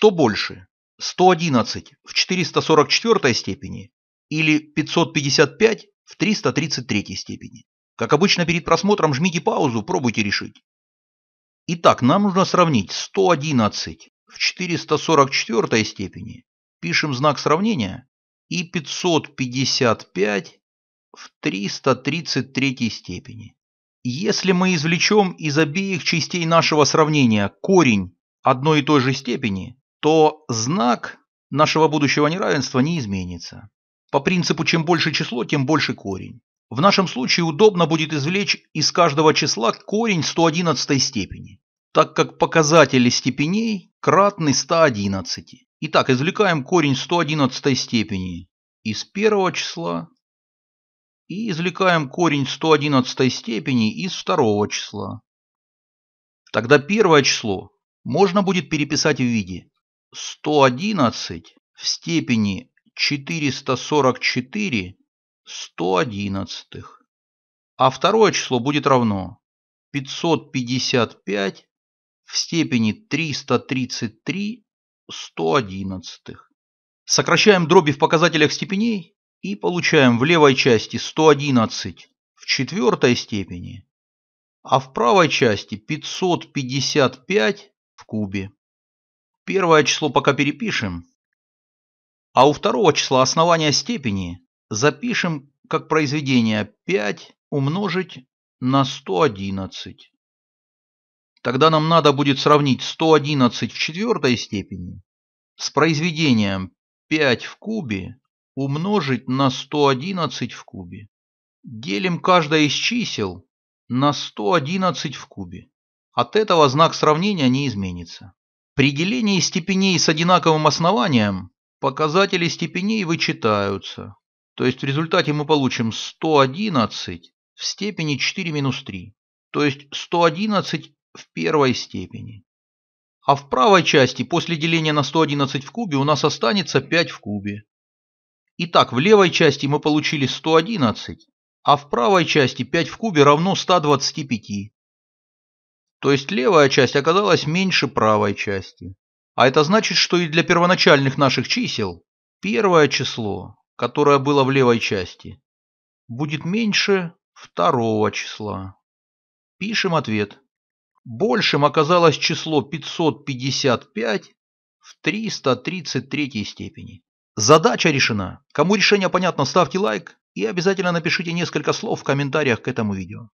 Что больше, 111 в 444 степени или 555 в 333 степени? Как обычно перед просмотром жмите паузу, пробуйте решить. Итак, нам нужно сравнить 111 в 444 степени, пишем знак сравнения, и 555 в 333 степени. Если мы извлечем из обеих частей нашего сравнения корень одной и той же степени, то знак нашего будущего неравенства не изменится. По принципу «чем больше число, тем больше корень». В нашем случае удобно будет извлечь из каждого числа корень 111 степени, так как показатели степеней кратны 111. Итак, извлекаем корень 111 степени из первого числа и извлекаем корень 111 степени из второго числа. Тогда первое число можно будет переписать в виде 111 в степени 444 111, а второе число будет равно 555 в степени 333 111. Сокращаем дроби в показателях степеней и получаем в левой части 111 в четвертой степени, а в правой части 555 в кубе. Первое число пока перепишем, а у второго числа основания степени запишем как произведение 5 умножить на 111. Тогда нам надо будет сравнить 111 в четвертой степени с произведением 5 в кубе умножить на 111 в кубе. Делим каждое из чисел на 111 в кубе. От этого знак сравнения не изменится. При делении степеней с одинаковым основанием показатели степеней вычитаются. То есть в результате мы получим 111 в степени 4 минус 3, то есть 111 в первой степени. А в правой части после деления на 111 в кубе у нас останется 5 в кубе. Итак, в левой части мы получили 111, а в правой части 5 в кубе равно 125. То есть левая часть оказалась меньше правой части. А это значит, что и для первоначальных наших чисел первое число, которое было в левой части, будет меньше второго числа. Пишем ответ. Большим оказалось число 555 в 333 степени. Задача решена. Кому решение понятно, ставьте лайк и обязательно напишите несколько слов в комментариях к этому видео.